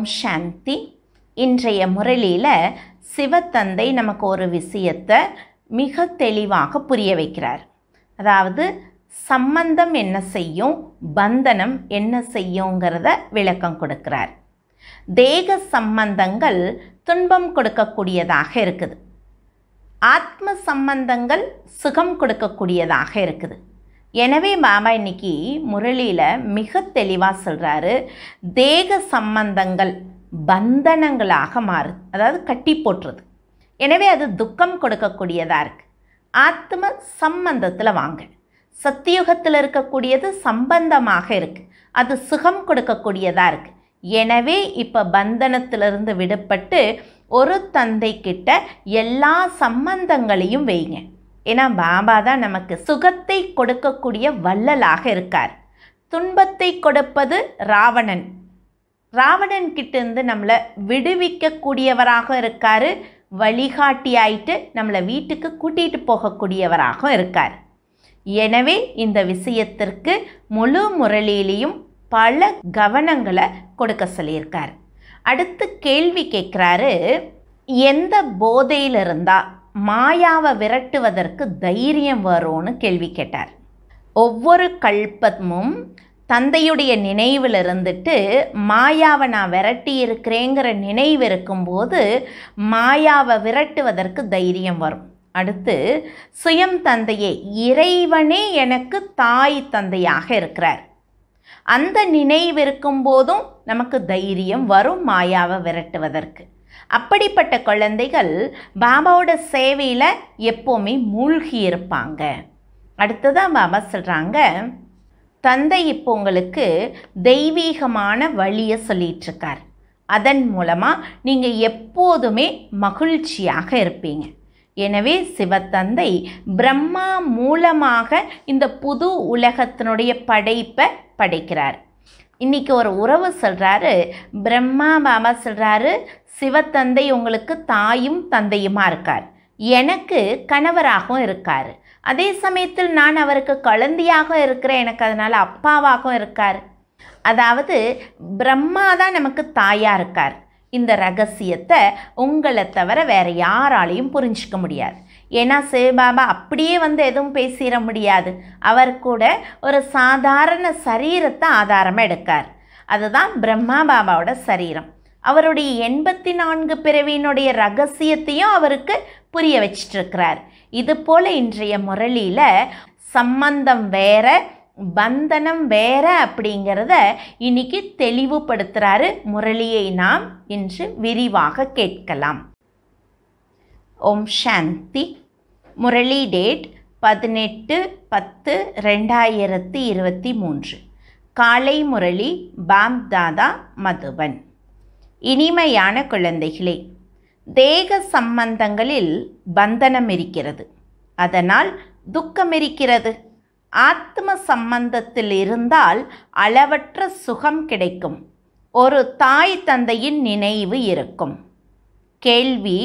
ஓம் சாந்தி இன்றைய முரளியில் சிவத்தந்தை நமக்கு ஒரு விஷயத்தை மிக தெளிவாக புரிய வைக்கிறார் அதாவது சம்பந்தம் என்ன செய்யும் பந்தனம் என்ன செய்யுங்கிறத விளக்கம் கொடுக்கிறார் தேக சம்பந்தங்கள் துன்பம் கொடுக்கக்கூடியதாக இருக்குது ஆத்ம சம்பந்தங்கள் சுகம் கொடுக்கக்கூடியதாக இருக்குது எனவே மாமா இன்னைக்கு முரளியில் மிக தெளிவாக சொல்கிறாரு தேக சம்பந்தங்கள் பந்தனங்களாக மாறுது அதாவது கட்டி போட்டுருது எனவே அது துக்கம் கொடுக்கக்கூடியதாக இருக்குது ஆத்ம சம்பந்தத்தில் வாங்க சத்தியுகத்தில் இருக்கக்கூடியது சம்பந்தமாக இருக்குது அது சுகம் கொடுக்கக்கூடியதாக இருக்குது எனவே இப்போ பந்தனத்திலிருந்து விடுபட்டு ஒரு தந்தை எல்லா சம்பந்தங்களையும் வைங்க ஏன்னா பாபா தான் நமக்கு சுகத்தை கொடுக்கக்கூடிய வள்ளலாக இருக்கார் துன்பத்தை கொடுப்பது ராவணன் ராவணன் கிட்டேருந்து நம்மளை விடுவிக்கக்கூடியவராக இருக்கார் வழிகாட்டி ஆயிட்டு நம்மளை வீட்டுக்கு கூட்டிகிட்டு போகக்கூடியவராகவும் இருக்கார் எனவே இந்த விஷயத்திற்கு முழு முரளியிலையும் பல கவனங்களை கொடுக்க சொல்லியிருக்கார் அடுத்து கேள்வி கேட்குறாரு எந்த போதையில் இருந்தால் மாயாவை விரட்டுவதற்கு தைரியம் வரும்னு கேள்வி கேட்டார் ஒவ்வொரு கல்பமும் தந்தையுடைய நினைவில் இருந்துட்டு மாயாவை நான் விரட்டி இருக்கிறேங்கிற நினைவு இருக்கும்போது மாயாவை விரட்டுவதற்கு தைரியம் வரும் அடுத்து சுயம் தந்தையே இறைவனே எனக்கு தாய் தந்தையாக இருக்கிறார் அந்த நினைவு இருக்கும்போதும் நமக்கு தைரியம் வரும் மாயாவை விரட்டுவதற்கு அப்படிப்பட்ட குழந்தைகள் பாபாவோட சேவையில் எப்போவுமே மூழ்கி இருப்பாங்க அடுத்ததான் பாபா சொல்கிறாங்க தந்தை இப்போ உங்களுக்கு தெய்வீகமான வழியை சொல்லிகிட்ருக்கார் அதன் மூலமாக நீங்கள் எப்போதுமே மகிழ்ச்சியாக இருப்பீங்க எனவே சிவத்தந்தை பிரம்மா மூலமாக இந்த புது உலகத்தினுடைய படைப்பை படைக்கிறார் இன்றைக்கி ஒரு உறவு சொல்கிறாரு பிரம்மா பாபா சொல்கிறாரு சிவத்தந்தை உங்களுக்கு தாயும் தந்தையுமாக இருக்கார் எனக்கு கணவராகவும் இருக்கார் அதே சமயத்தில் நான் அவருக்கு குழந்தையாக இருக்கிறேன் எனக்கு அதனால் அப்பாவாகவும் இருக்கார் அதாவது பிரம்மா தான் நமக்கு தாயாக இருக்கார் இந்த ரகசியத்தை உங்களை தவிர வேறு யாராலையும் புரிஞ்சிக்க முடியாது ஏன்னா சிவபாபா அப்படியே வந்து எதுவும் பேசிட முடியாது அவர் கூட ஒரு சாதாரண சரீரத்தை ஆதாரமாக எடுக்கார் அதுதான் பிரம்மா பாபாவோட சரீரம் அவருடைய எண்பத்தி நான்கு பிறவியினுடைய ரகசியத்தையும் அவருக்கு புரிய வச்சிட்ருக்கிறார் இது போல் இன்றைய முரளியில் சம்பந்தம் வேற பந்தனம் வேற அப்படிங்கிறத இன்னைக்கு தெளிவுபடுத்துகிறாரு முரளியை நாம் இன்று விரிவாக கேட்கலாம் ஓம் சாந்தி முரளி டேட் பதினெட்டு பத்து ரெண்டாயிரத்தி இருபத்தி மூன்று காலை முரளி பாப்தாதா மதுபன் இனிமையான குழந்தைகளே தேக சம்பந்தங்களில் பந்தனம் இருக்கிறது அதனால் துக்கம் இருக்கிறது ஆத்ம சம்பந்தத்தில் இருந்தால் அளவற்ற சுகம் கிடைக்கும் ஒரு தாய் தந்தையின் நினைவு இருக்கும் கேள்வி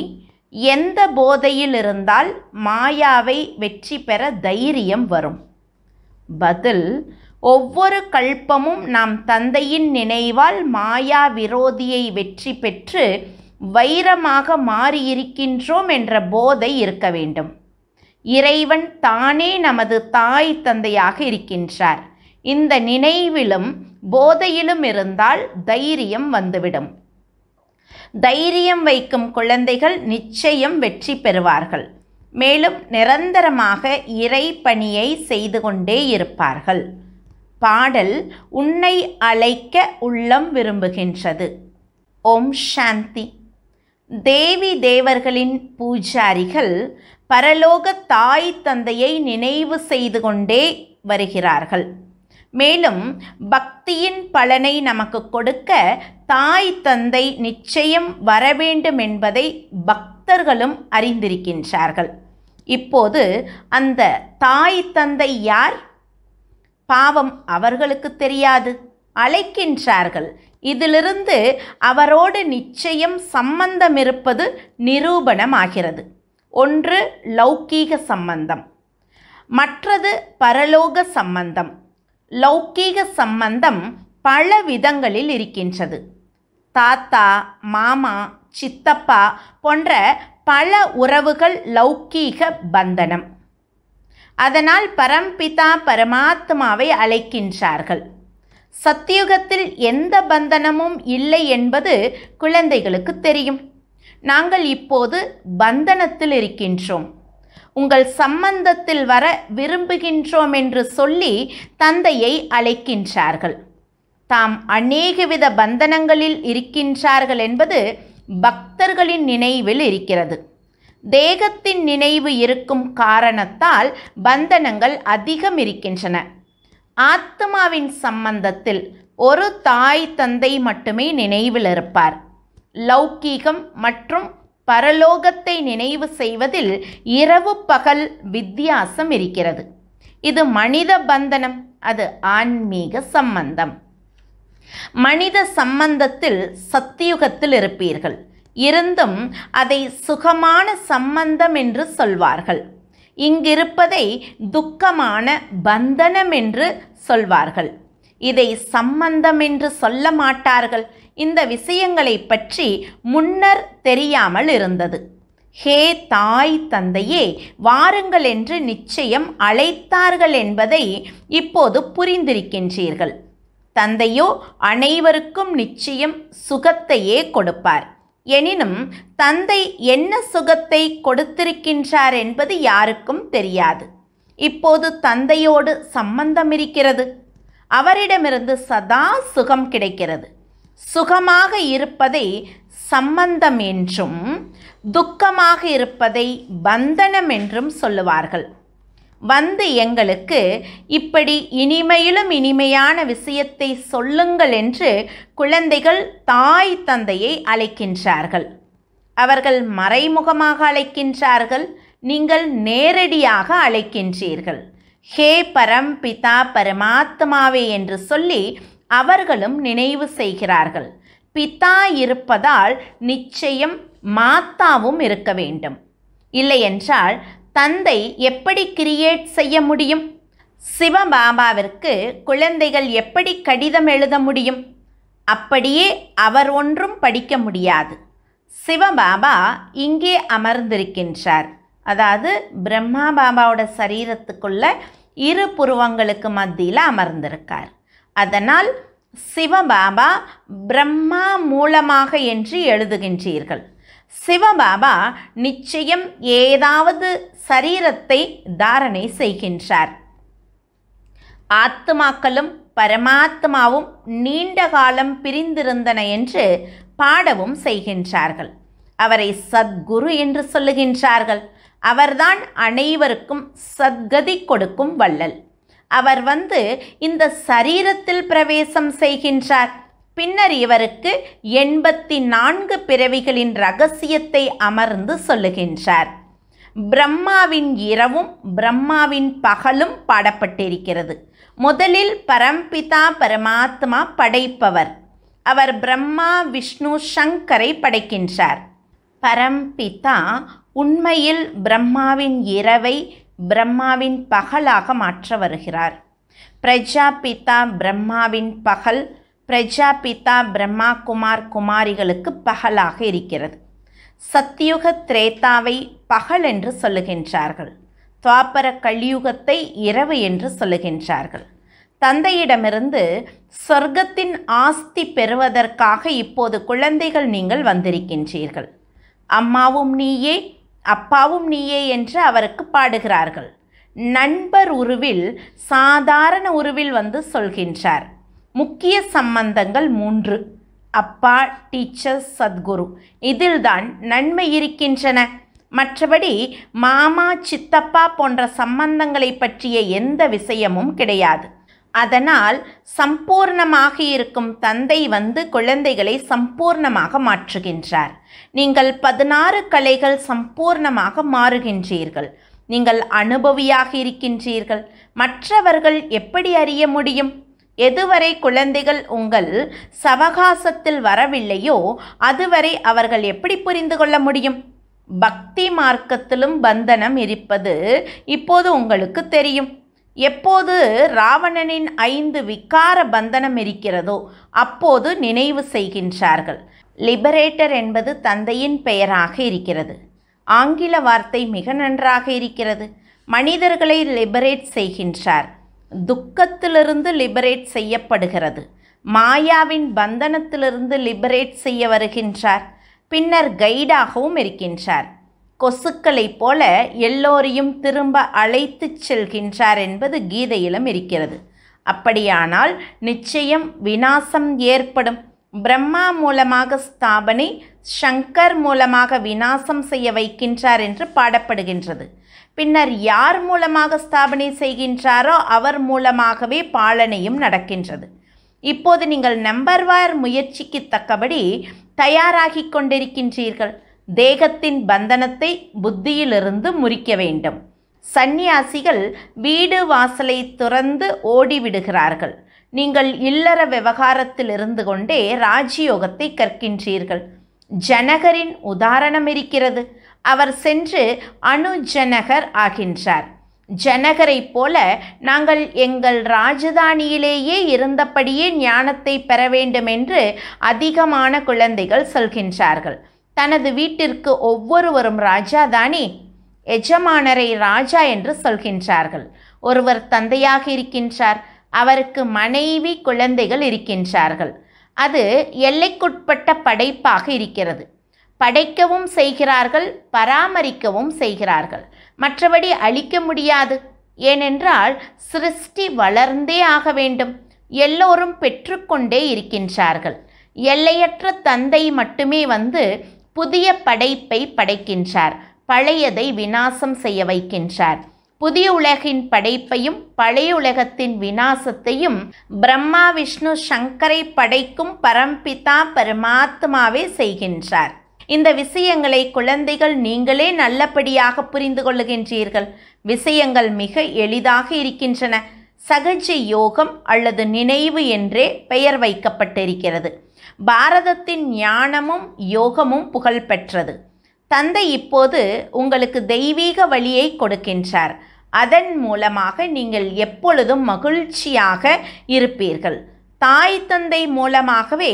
எந்த போதையில் இருந்தால் மாயாவை வெற்றி பெற தைரியம் வரும் பதில் ஒவ்வொரு கல்பமும் நாம் தந்தையின் நினைவால் மாயா விரோதியை வெற்றி பெற்று வைரமாக மாறியிருக்கின்றோம் என்ற போதை இருக்க வேண்டும் இறைவன் தானே நமது தாய் தந்தையாக இருக்கின்றார் இந்த நினைவிலும் போதையிலும் இருந்தால் தைரியம் வந்துவிடும் தைரியம் வைக்கும் குழந்தைகள் நிச்சயம் வெற்றி பெறுவார்கள் மேலும் நிரந்தரமாக இறை பணியை செய்து கொண்டே இருப்பார்கள் பாடல் உன்னை அழைக்க உள்ளம் விரும்புகின்றது ஓம் சாந்தி தேவி தேவர்களின் பூஜாரிகள் பரலோக தாய் தந்தையை நினைவு செய்து கொண்டே வருகிறார்கள் மேலும் பக்தியின் பலனை நமக்கு கொடுக்க தாய் தந்தை நிச்சயம் வரவேண்டும் என்பதை பக்தர்களும் அறிந்திருக்கின்றார்கள் இப்போது அந்த தாய் தந்தை யார் பாவம் அவர்களுக்கு தெரியாது அழைக்கின்றார்கள் இதிலிருந்து அவரோடு நிச்சயம் சம்பந்தம் இருப்பது நிரூபணமாகிறது ஒன்று லௌக்கீக சம்பந்தம் மற்றது பரலோக சம்பந்தம் லௌக்கீக சம்பந்தம் பல விதங்களில் இருக்கின்றது தாத்தா மாமா சித்தப்பா போன்ற பல உறவுகள் லௌக்கீக பந்தனம் அதனால் பரம்பிதா பரமாத்மாவை அழைக்கின்றார்கள் சத்தியுகத்தில் எந்த பந்தனமும் இல்லை என்பது குழந்தைகளுக்கு தெரியும் நாங்கள் இப்போது பந்தனத்தில் இருக்கின்றோம் உங்கள் சம்பந்தத்தில் வர விரும்புகின்றோம் என்று சொல்லி தந்தையை அழைக்கின்றார்கள் தாம் அநேகவித பந்தனங்களில் இருக்கின்றார்கள் என்பது பக்தர்களின் நினைவில் இருக்கிறது தேகத்தின் நினைவு இருக்கும் காரணத்தால் பந்தனங்கள் அதிகம் இருக்கின்றன ஆத்மாவின் சம்பந்தத்தில் ஒரு தாய் தந்தை மட்டுமே நினைவில் இருப்பார் லௌக்கீகம் மற்றும் பரலோகத்தை நினைவு செய்வதில் இரவு பகல் வித்தியாசம் இருக்கிறது இது மனித பந்தனம் அது ஆன்மீக சம்பந்தம் மனித சம்பந்தத்தில் சத்தியுகத்தில் இருப்பீர்கள் இருந்தும் அதை சுகமான சம்பந்தம் என்று சொல்வார்கள் இங்கிருப்பதை துக்கமான பந்தனம் என்று சொல்வார்கள் இதை சம்பந்தம் என்று சொல்ல மாட்டார்கள் இந்த விஷயங்களை பற்றி முன்னர் தெரியாமல் இருந்தது ஹே தாய் தந்தையே வாருங்கள் என்று நிச்சயம் அழைத்தார்கள் என்பதை இப்போது புரிந்திருக்கின்றீர்கள் தந்தையோ அனைவருக்கும் நிச்சயம் சுகத்தையே கொடுப்பார் எனினும் தந்தை என்ன சுகத்தை கொடுத்திருக்கின்றார் என்பது யாருக்கும் தெரியாது இப்போது தந்தையோடு சம்பந்தம் இருக்கிறது அவரிடமிருந்து சதா சுகம் கிடைக்கிறது சுகமாக இருப்பதை சம்பந்தம் என்றும் துக்கமாக இருப்பதை பந்தனம் என்றும் சொல்லுவார்கள் வந்து எங்களுக்கு இப்படி இனிமையிலும் இனிமையான விஷயத்தை சொல்லுங்கள் என்று குழந்தைகள் தாய் தந்தையை அழைக்கின்றார்கள் அவர்கள் மறைமுகமாக அழைக்கின்றார்கள் நீங்கள் நேரடியாக அழைக்கின்றீர்கள் ஹே பரம் பிதா பரமாத்மாவே என்று சொல்லி அவர்களும் நினைவு செய்கிறார்கள் பிதா இருப்பதால் நிச்சயம் மாத்தாவும் இருக்க வேண்டும் இல்லையென்றால் தந்தை எப்படி கிரியேட் செய்ய முடியும் சிவபாபாவிற்கு குழந்தைகள் எப்படி கடிதம் எழுத முடியும் அப்படியே அவர் ஒன்றும் படிக்க முடியாது சிவபாபா இங்கே அமர்ந்திருக்கின்றார் அதாவது பிரம்மா பாபாவோட சரீரத்துக்குள்ள இரு புருவங்களுக்கு மத்தியில் அமர்ந்திருக்கார் அதனால் சிவபாபா பிரம்மா மூலமாக என்று எழுதுகின்றீர்கள் சிவபாபா நிச்சயம் ஏதாவது சரீரத்தை தாரணை செய்கின்றார் ஆத்மாக்களும் பரமாத்மாவும் நீண்ட காலம் பிரிந்திருந்தன என்று பாடவும் செய்கின்றார்கள் அவரை சத்குரு என்று சொல்லுகின்றார்கள் அவர்தான் அனைவருக்கும் சத்கதி கொடுக்கும் வள்ளல் அவர் வந்து இந்த சரீரத்தில் பிரவேசம் செய்கின்றார் பின்னர் இவருக்கு எண்பத்தி நான்கு பிறவிகளின் ரகசியத்தை அமர்ந்து சொல்லுகின்றார் பிரம்மாவின் இரவும் பிரம்மாவின் பகலும் பாடப்பட்டிருக்கிறது முதலில் பரம்பிதா பரமாத்மா படைப்பவர் அவர் பிரம்மா விஷ்ணு சங்கரை படைக்கின்றார் பரம்பிதா உண்மையில் பிரம்மாவின் இரவை பிரம்மாவின் பகலாக மாற்ற வருகிறார் பிரஜாபிதா பிரம்மாவின் பகல் பிரஜாபிதா பிரம்மா குமார் குமாரிகளுக்கு பகலாக இருக்கிறது சத்தியுக திரேதாவை பகல் என்று சொல்லுகின்றார்கள் துவாபர கலியுகத்தை இரவு என்று சொல்லுகின்றார்கள் தந்தையிடமிருந்து சொர்க்கத்தின் ஆஸ்தி பெறுவதற்காக இப்போது குழந்தைகள் நீங்கள் வந்திருக்கின்றீர்கள் அம்மாவும் நீயே அப்பாவும் நீயே என்று அவருக்கு பாடுகிறார்கள் நண்பர் உருவில் சாதாரண உருவில் வந்து சொல்கின்றார் முக்கிய சம்பந்தங்கள் மூன்று அப்பா டீச்சர் சத்குரு இதில்தான் நன்மை இருக்கின்றன மற்றபடி மாமா சித்தப்பா போன்ற சம்பந்தங்களை பற்றிய எந்த விஷயமும் கிடையாது அதனால் சம்பூர்ணமாக இருக்கும் தந்தை வந்து குழந்தைகளை சம்பூர்ணமாக மாற்றுகின்றார் நீங்கள் பதினாறு கலைகள் சம்பூர்ணமாக மாறுகின்றீர்கள் நீங்கள் அனுபவியாக இருக்கின்றீர்கள் மற்றவர்கள் எப்படி அறிய முடியும் எதுவரை குழந்தைகள் உங்கள் சவகாசத்தில் வரவில்லையோ அதுவரை அவர்கள் எப்படி புரிந்து கொள்ள முடியும் பக்தி மார்க்கத்திலும் பந்தனம் இருப்பது இப்போது உங்களுக்கு தெரியும் எப்போது ராவணனின் ஐந்து விக்கார பந்தனம் இருக்கிறதோ அப்போது நினைவு செய்கின்றார்கள் லிபரேட்டர் என்பது தந்தையின் பெயராக இருக்கிறது ஆங்கில வார்த்தை மிக நன்றாக இருக்கிறது மனிதர்களை லிபரேட் செய்கின்றார் துக்கத்திலிருந்து லிபரேட் செய்யப்படுகிறது மாயாவின் பந்தனத்திலிருந்து லிபரேட் செய்ய வருகின்றார் பின்னர் கைடாகவும் இருக்கின்றார் கொசுக்களைப் போல எல்லோரையும் திரும்ப அழைத்துச் செல்கின்றார் என்பது கீதையிலும் இருக்கிறது அப்படியானால் நிச்சயம் வினாசம் ஏற்படும் பிரம்மா மூலமாக ஸ்தாபனை சங்கர் மூலமாக வினாசம் செய்ய வைக்கின்றார் என்று பாடப்படுகின்றது பின்னர் யார் மூலமாக ஸ்தாபனை செய்கின்றாரோ அவர் மூலமாகவே பாலனையும் நடக்கின்றது இப்போது நீங்கள் நம்பர் வார் முயற்சிக்கு தக்கபடி தயாராகி கொண்டிருக்கின்றீர்கள் தேகத்தின் பந்தனத்தை புத்தியிலிருந்து முறிக்க வேண்டும் சந்நியாசிகள் வீடு வாசலை துறந்து ஓடிவிடுகிறார்கள் நீங்கள் இல்லற விவகாரத்தில் இருந்து கொண்டே ராஜயோகத்தை கற்கின்றீர்கள் ஜனகரின் உதாரணம் இருக்கிறது அவர் சென்று அணுஜனகர் ஆகின்றார் ஜனகரைப் போல நாங்கள் எங்கள் ராஜதானியிலேயே இருந்தபடியே ஞானத்தை பெற வேண்டும் என்று அதிகமான குழந்தைகள் சொல்கின்றார்கள் தனது வீட்டிற்கு ஒவ்வொருவரும் ராஜாதானி எஜமானரை ராஜா என்று சொல்கின்றார்கள் ஒருவர் தந்தையாக இருக்கின்றார் அவருக்கு மனைவி குழந்தைகள் இருக்கின்றார்கள் அது எல்லைக்குட்பட்ட படைப்பாக இருக்கிறது படைக்கவும் செய்கிறார்கள் பராமரிக்கவும் செய்கிறார்கள் மற்றபடி அழிக்க முடியாது ஏனென்றால் சிருஷ்டி வளர்ந்தே ஆக வேண்டும் எல்லோரும் பெற்றுக்கொண்டே இருக்கின்றார்கள் எல்லையற்ற தந்தை மட்டுமே வந்து புதிய படைப்பை படைக்கின்றார் பழையதை வினாசம் செய்ய வைக்கின்றார் புதிய உலகின் படைப்பையும் பழைய உலகத்தின் வினாசத்தையும் பிரம்மா விஷ்ணு சங்கரை படைக்கும் பரம்பிதா பரமாத்மாவே செய்கின்றார் இந்த விஷயங்களை குழந்தைகள் நீங்களே நல்லபடியாக புரிந்து கொள்ளுகின்றீர்கள் விஷயங்கள் மிக எளிதாக இருக்கின்றன சகஜ யோகம் அல்லது நினைவு என்றே பெயர் வைக்கப்பட்டிருக்கிறது பாரதத்தின் ஞானமும் யோகமும் புகழ்பெற்றது தந்தை இப்போது உங்களுக்கு தெய்வீக வழியை கொடுக்கின்றார் அதன் மூலமாக நீங்கள் எப்பொழுதும் மகிழ்ச்சியாக இருப்பீர்கள் தாய் தந்தை மூலமாகவே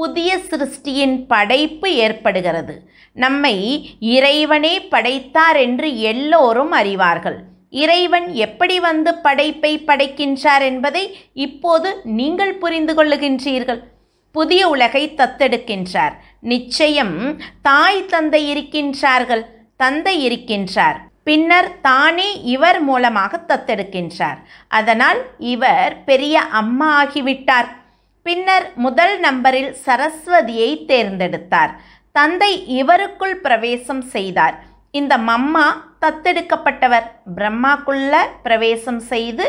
புதிய சிருஷ்டியின் படைப்பு ஏற்படுகிறது நம்மை இறைவனே படைத்தார் என்று எல்லோரும் அறிவார்கள் இறைவன் எப்படி வந்து படைப்பை படைக்கின்றார் என்பதை இப்போது நீங்கள் புரிந்து கொள்ளுகின்றீர்கள் புதிய உலகை தத்தெடுக்கின்றார் நிச்சயம் தாய் தந்தை இருக்கின்றார்கள் தந்தை இருக்கின்றார் பின்னர் தானே இவர் மூலமாக தத்தெடுக்கின்றார் அதனால் இவர் பெரிய அம்மா ஆகிவிட்டார் பின்னர் முதல் நம்பரில் சரஸ்வதியை தேர்ந்தெடுத்தார் தந்தை இவருக்குள் பிரவேசம் செய்தார் இந்த மம்மா தத்தெடுக்கப்பட்டவர் பிரம்மாக்குள்ள பிரவேசம் செய்து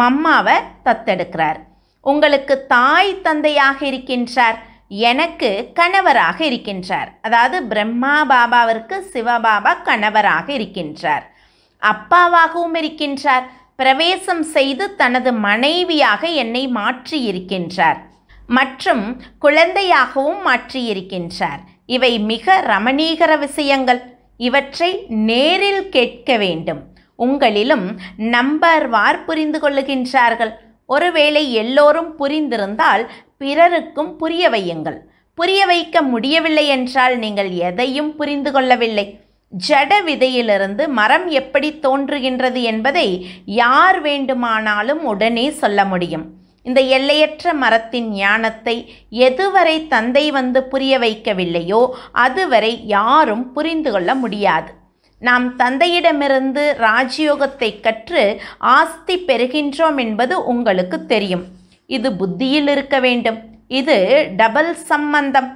மம்மாவை தத்தெடுக்கிறார் உங்களுக்கு தாய் தந்தையாக இருக்கின்றார் எனக்கு கணவராக இருக்கின்றார் அதாவது பிரம்மா பாபாவிற்கு சிவபாபா கணவராக இருக்கின்றார் அப்பாவாகவும் இருக்கின்றார் பிரவேசம் செய்து தனது மனைவியாக என்னை மாற்றி இருக்கின்றார் மற்றும் குழந்தையாகவும் மாற்றியிருக்கின்றார் இவை மிக ரமணீகர விஷயங்கள் இவற்றை நேரில் கேட்க வேண்டும் உங்களிலும் நம்பர் வார் புரிந்து கொள்ளுகின்றார்கள் ஒருவேளை எல்லோரும் புரிந்திருந்தால் பிறருக்கும் புரிய வையுங்கள் புரிய வைக்க முடியவில்லை என்றால் நீங்கள் எதையும் புரிந்து கொள்ளவில்லை ஜட விதையிலிருந்து மரம் எப்படி தோன்றுகின்றது என்பதை யார் வேண்டுமானாலும் உடனே சொல்ல முடியும் இந்த எல்லையற்ற மரத்தின் ஞானத்தை எதுவரை தந்தை வந்து புரிய வைக்கவில்லையோ அதுவரை யாரும் புரிந்து கொள்ள முடியாது நாம் தந்தையிடமிருந்து ராஜயோகத்தை கற்று ஆஸ்தி பெறுகின்றோம் என்பது உங்களுக்கு தெரியும் இது புத்தியில் இருக்க வேண்டும் இது டபுள் சம்பந்தம்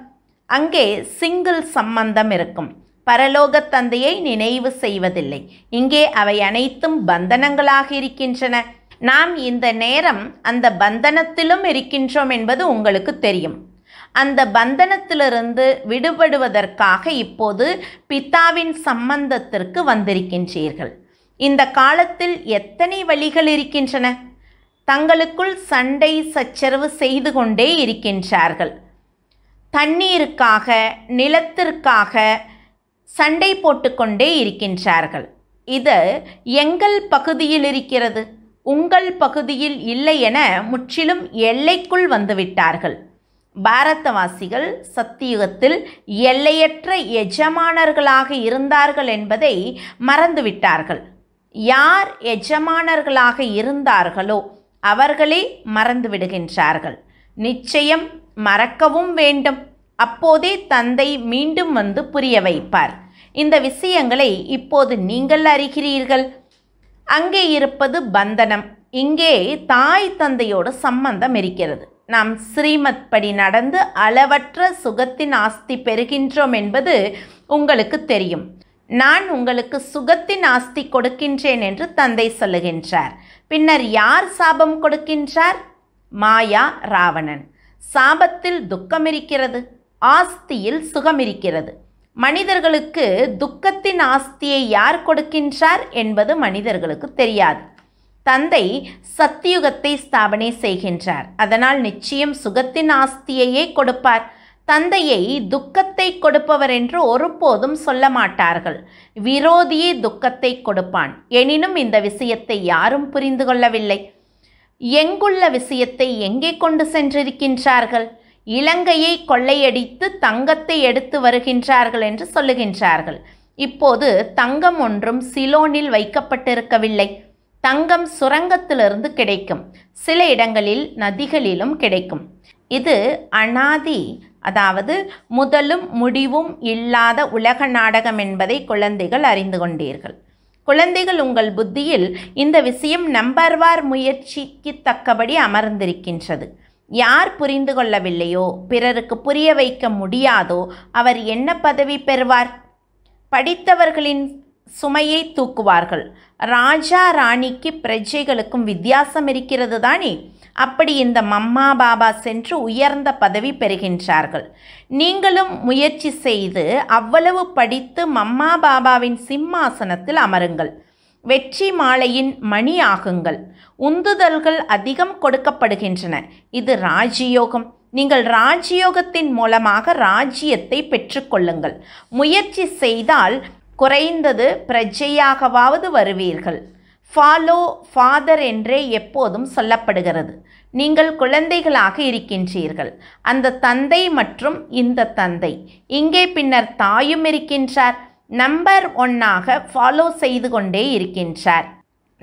அங்கே சிங்கிள் சம்பந்தம் இருக்கும் பரலோக தந்தையை நினைவு செய்வதில்லை இங்கே அவை அனைத்தும் பந்தனங்களாக இருக்கின்றன நாம் இந்த நேரம் அந்த பந்தனத்திலும் இருக்கின்றோம் என்பது உங்களுக்கு தெரியும் அந்த பந்தனத்திலிருந்து விடுபடுவதற்காக இப்போது பிதாவின் சம்பந்தத்திற்கு வந்திருக்கின்றீர்கள் இந்த காலத்தில் எத்தனை வழிகள் இருக்கின்றன தங்களுக்குள் சண்டை சச்சரவு செய்து கொண்டே இருக்கின்றார்கள் தண்ணீருக்காக நிலத்திற்காக சண்டை போட்டுக்கொண்டே இருக்கின்றார்கள் இது எங்கள் பகுதியில் இருக்கிறது உங்கள் பகுதியில் இல்லை என முற்றிலும் எல்லைக்குள் வந்துவிட்டார்கள் பாரதவாசிகள் சத்தியுகத்தில் எல்லையற்ற எஜமானர்களாக இருந்தார்கள் என்பதை மறந்துவிட்டார்கள் யார் எஜமானர்களாக இருந்தார்களோ அவர்களே மறந்துவிடுகின்றார்கள் நிச்சயம் மறக்கவும் வேண்டும் அப்போதே தந்தை மீண்டும் வந்து புரிய வைப்பார் இந்த விஷயங்களை இப்போது நீங்கள் அறிகிறீர்கள் அங்கே இருப்பது பந்தனம் இங்கே தாய் தந்தையோட சம்பந்தம் இருக்கிறது நாம் ஸ்ரீமத் படி நடந்து அளவற்ற சுகத்தின் ஆஸ்தி பெறுகின்றோம் என்பது உங்களுக்கு தெரியும் நான் உங்களுக்கு சுகத்தின் ஆஸ்தி கொடுக்கின்றேன் என்று தந்தை சொல்லுகின்றார் பின்னர் யார் சாபம் கொடுக்கின்றார் மாயா ராவணன் சாபத்தில் துக்கம் இருக்கிறது ஆஸ்தியில் சுகம் இருக்கிறது மனிதர்களுக்கு துக்கத்தின் ஆஸ்தியை யார் கொடுக்கின்றார் என்பது மனிதர்களுக்கு தெரியாது தந்தை சத்தியுகத்தை ஸ்தாபனை செய்கின்றார் அதனால் நிச்சயம் சுகத்தின் ஆஸ்தியையே கொடுப்பார் தந்தையை துக்கத்தை கொடுப்பவர் என்று ஒருபோதும் சொல்ல மாட்டார்கள் விரோதியே துக்கத்தை கொடுப்பான் எனினும் இந்த விஷயத்தை யாரும் புரிந்து கொள்ளவில்லை எங்குள்ள விஷயத்தை எங்கே கொண்டு சென்றிருக்கின்றார்கள் இலங்கையை கொள்ளையடித்து தங்கத்தை எடுத்து வருகின்றார்கள் என்று சொல்லுகின்றார்கள் இப்போது தங்கம் ஒன்றும் சிலோனில் வைக்கப்பட்டிருக்கவில்லை தங்கம் சுரங்கத்திலிருந்து கிடைக்கும் சில இடங்களில் நதிகளிலும் கிடைக்கும் இது அனாதி அதாவது முதலும் முடிவும் இல்லாத உலக நாடகம் என்பதை குழந்தைகள் அறிந்து கொண்டீர்கள் குழந்தைகள் உங்கள் புத்தியில் இந்த விஷயம் நம்பர்வார் முயற்சிக்கு தக்கபடி அமர்ந்திருக்கின்றது யார் புரிந்து கொள்ளவில்லையோ பிறருக்கு புரிய வைக்க முடியாதோ அவர் என்ன பதவி பெறுவார் படித்தவர்களின் சுமையை தூக்குவார்கள் ராஜா ராணிக்கு பிரஜைகளுக்கும் வித்தியாசம் இருக்கிறது தானே அப்படி இந்த மம்மா பாபா சென்று உயர்ந்த பதவி பெறுகின்றார்கள் நீங்களும் முயற்சி செய்து அவ்வளவு படித்து மம்மா பாபாவின் சிம்மாசனத்தில் அமருங்கள் வெற்றி மாலையின் மணியாகுங்கள் உந்துதல்கள் அதிகம் கொடுக்கப்படுகின்றன இது ராஜயோகம் நீங்கள் ராஜயோகத்தின் மூலமாக ராஜ்யத்தை பெற்றுக்கொள்ளுங்கள் முயற்சி செய்தால் குறைந்தது பிரஜையாகவாவது வருவீர்கள் ஃபாலோ ஃபாதர் என்றே எப்போதும் சொல்லப்படுகிறது நீங்கள் குழந்தைகளாக இருக்கின்றீர்கள் அந்த தந்தை மற்றும் இந்த தந்தை இங்கே பின்னர் தாயும் இருக்கின்றார் நம்பர் ஒன்னாக ஃபாலோ செய்து கொண்டே இருக்கின்றார்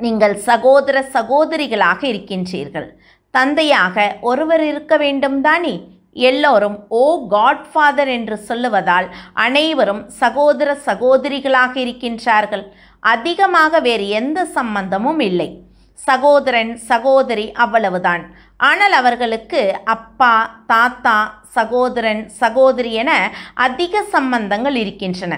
நீங்கள் சகோதர சகோதரிகளாக இருக்கின்றீர்கள் தந்தையாக ஒருவர் இருக்க வேண்டும் தானே எல்லோரும் ஓ காட்ஃபாதர் என்று சொல்லுவதால் அனைவரும் சகோதர சகோதரிகளாக இருக்கின்றார்கள் அதிகமாக வேறு எந்த சம்பந்தமும் இல்லை சகோதரன் சகோதரி அவ்வளவுதான் ஆனால் அவர்களுக்கு அப்பா தாத்தா சகோதரன் சகோதரி என அதிக சம்பந்தங்கள் இருக்கின்றன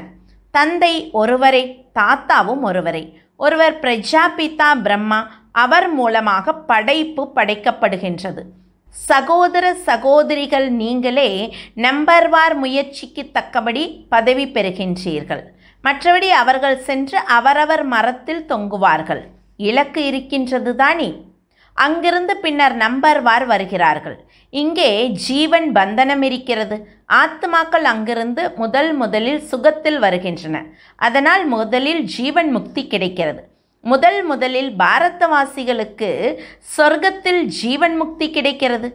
தந்தை ஒருவரே தாத்தாவும் ஒருவரே ஒருவர் பிரஜாபிதா பிரம்மா அவர் மூலமாக படைப்பு படைக்கப்படுகின்றது சகோதர சகோதரிகள் நீங்களே நம்பர்வார் முயற்சிக்கு தக்கபடி பதவி பெறுகின்றீர்கள் மற்றபடி அவர்கள் சென்று அவரவர் மரத்தில் தொங்குவார்கள் இலக்கு இருக்கின்றது தானே அங்கிருந்து பின்னர் நம்பர்வார் வருகிறார்கள் இங்கே ஜீவன் பந்தனம் இருக்கிறது ஆத்மாக்கள் அங்கிருந்து முதல் முதலில் சுகத்தில் வருகின்றன அதனால் முதலில் ஜீவன் முக்தி கிடைக்கிறது முதல் முதலில் பாரதவாசிகளுக்கு சொர்க்கத்தில் ஜீவன் முக்தி கிடைக்கிறது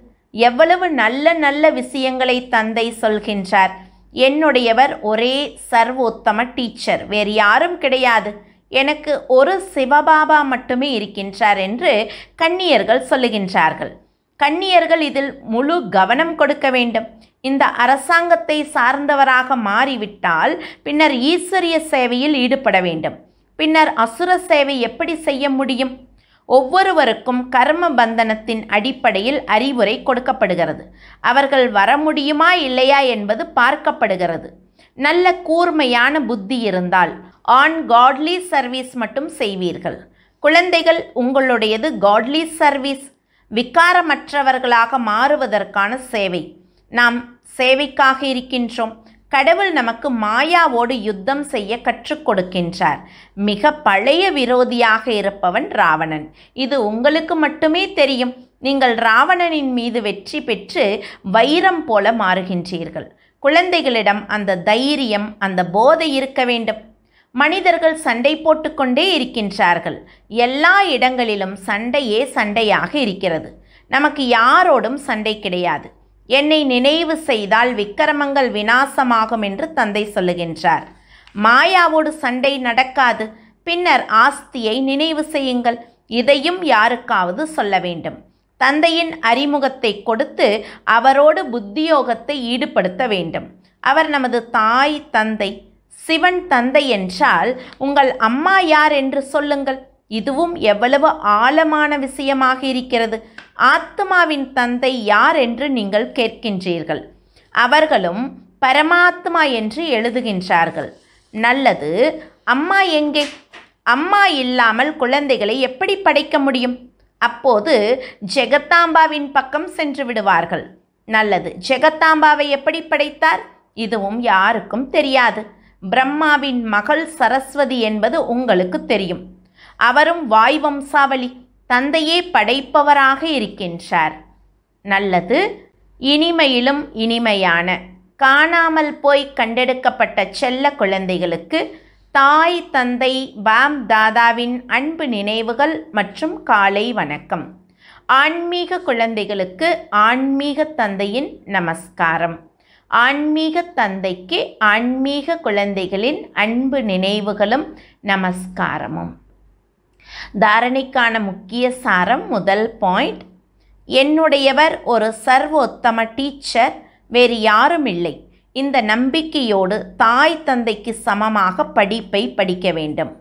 எவ்வளவு நல்ல நல்ல விஷயங்களை தந்தை சொல்கின்றார் என்னுடையவர் ஒரே சர்வோத்தம டீச்சர் வேறு யாரும் கிடையாது எனக்கு ஒரு சிவபாபா மட்டுமே இருக்கின்றார் என்று கன்னியர்கள் சொல்லுகின்றார்கள் கன்னியர்கள் இதில் முழு கவனம் கொடுக்க வேண்டும் இந்த அரசாங்கத்தை சார்ந்தவராக மாறிவிட்டால் பின்னர் ஈஸ்வரிய சேவையில் ஈடுபட வேண்டும் பின்னர் அசுர சேவை எப்படி செய்ய முடியும் ஒவ்வொருவருக்கும் கர்ம பந்தனத்தின் அடிப்படையில் அறிவுரை கொடுக்கப்படுகிறது அவர்கள் வர முடியுமா இல்லையா என்பது பார்க்கப்படுகிறது நல்ல கூர்மையான புத்தி இருந்தால் ஆன் காட்லி சர்வீஸ் மட்டும் செய்வீர்கள் குழந்தைகள் உங்களுடையது காட்லி சர்வீஸ் விக்காரமற்றவர்களாக மாறுவதற்கான சேவை நாம் சேவைக்காக இருக்கின்றோம் கடவுள் நமக்கு மாயாவோடு யுத்தம் செய்ய கற்றுக் கொடுக்கின்றார் மிக பழைய விரோதியாக இருப்பவன் ராவணன் இது உங்களுக்கு மட்டுமே தெரியும் நீங்கள் ராவணனின் மீது வெற்றி பெற்று வைரம் போல மாறுகின்றீர்கள் குழந்தைகளிடம் அந்த தைரியம் அந்த போதை இருக்க வேண்டும் மனிதர்கள் சண்டை போட்டுக்கொண்டே இருக்கின்றார்கள் எல்லா இடங்களிலும் சண்டையே சண்டையாக இருக்கிறது நமக்கு யாரோடும் சண்டை கிடையாது என்னை நினைவு செய்தால் விக்கிரமங்கள் வினாசமாகும் என்று தந்தை சொல்லுகின்றார் மாயாவோடு சண்டை நடக்காது பின்னர் ஆஸ்தியை நினைவு செய்யுங்கள் இதையும் யாருக்காவது சொல்ல வேண்டும் தந்தையின் அறிமுகத்தை கொடுத்து அவரோடு புத்தியோகத்தை ஈடுபடுத்த வேண்டும் அவர் நமது தாய் தந்தை சிவன் தந்தை என்றால் உங்கள் அம்மா யார் என்று சொல்லுங்கள் இதுவும் எவ்வளவு ஆழமான விஷயமாக இருக்கிறது ஆத்மாவின் தந்தை யார் என்று நீங்கள் கேட்கின்றீர்கள் அவர்களும் பரமாத்மா என்று எழுதுகின்றார்கள் நல்லது அம்மா எங்கே அம்மா இல்லாமல் குழந்தைகளை எப்படி படைக்க முடியும் அப்போது ஜெகத்தாம்பாவின் பக்கம் சென்று விடுவார்கள் நல்லது ஜெகத்தாம்பாவை எப்படி படைத்தார் இதுவும் யாருக்கும் தெரியாது பிரம்மாவின் மகள் சரஸ்வதி என்பது உங்களுக்கு தெரியும் அவரும் வாய் வம்சாவளி தந்தையே படைப்பவராக இருக்கின்றார் நல்லது இனிமையிலும் இனிமையான காணாமல் போய் கண்டெடுக்கப்பட்ட செல்ல குழந்தைகளுக்கு தாய் தந்தை பாம் தாதாவின் அன்பு நினைவுகள் மற்றும் காலை வணக்கம் ஆன்மீக குழந்தைகளுக்கு ஆன்மீக தந்தையின் நமஸ்காரம் ஆன்மீக தந்தைக்கு ஆன்மீக குழந்தைகளின் அன்பு நினைவுகளும் நமஸ்காரமும் தாரணைக்கான முக்கிய சாரம் முதல் பாயிண்ட் என்னுடையவர் ஒரு சர்வோத்தம டீச்சர் வேறு யாரும் இல்லை இந்த நம்பிக்கையோடு தாய் தந்தைக்கு சமமாக படிப்பை படிக்க வேண்டும்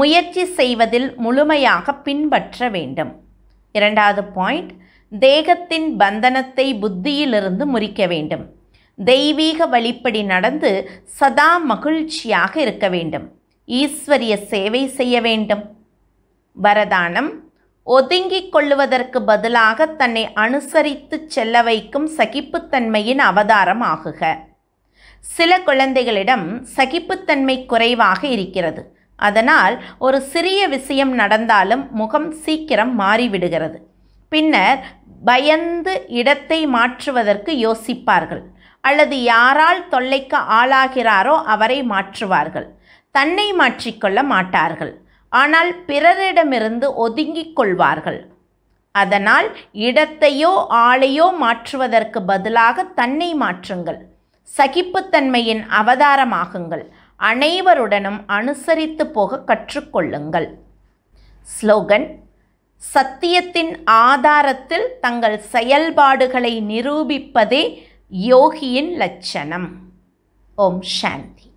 முயற்சி செய்வதில் முழுமையாக பின்பற்ற வேண்டும் இரண்டாவது பாயிண்ட் தேகத்தின் பந்தனத்தை புத்தியிலிருந்து முறிக்க வேண்டும் தெய்வீக வழிப்படி நடந்து சதா மகிழ்ச்சியாக இருக்க வேண்டும் ஈஸ்வரிய சேவை செய்ய வேண்டும் வரதானம் ஒதுங்கிக் கொள்ளுவதற்கு பதிலாக தன்னை அனுசரித்து செல்ல வைக்கும் சகிப்புத்தன்மையின் அவதாரம் ஆகுக சில குழந்தைகளிடம் சகிப்புத்தன்மை குறைவாக இருக்கிறது அதனால் ஒரு சிறிய விஷயம் நடந்தாலும் முகம் சீக்கிரம் மாறிவிடுகிறது பின்னர் பயந்து இடத்தை மாற்றுவதற்கு யோசிப்பார்கள் அல்லது யாரால் தொல்லைக்கு ஆளாகிறாரோ அவரை மாற்றுவார்கள் தன்னை மாற்றிக்கொள்ள மாட்டார்கள் ஆனால் பிறரிடமிருந்து ஒதுங்கிக் கொள்வார்கள் அதனால் இடத்தையோ ஆளையோ மாற்றுவதற்கு பதிலாக தன்னை மாற்றுங்கள் சகிப்புத்தன்மையின் அவதாரமாகுங்கள் அனைவருடனும் அனுசரித்து போக கற்றுக்கொள்ளுங்கள் ஸ்லோகன் சத்தியத்தின் ஆதாரத்தில் தங்கள் செயல்பாடுகளை நிரூபிப்பதே யோகியின் லட்சணம் ஓம் சாந்தி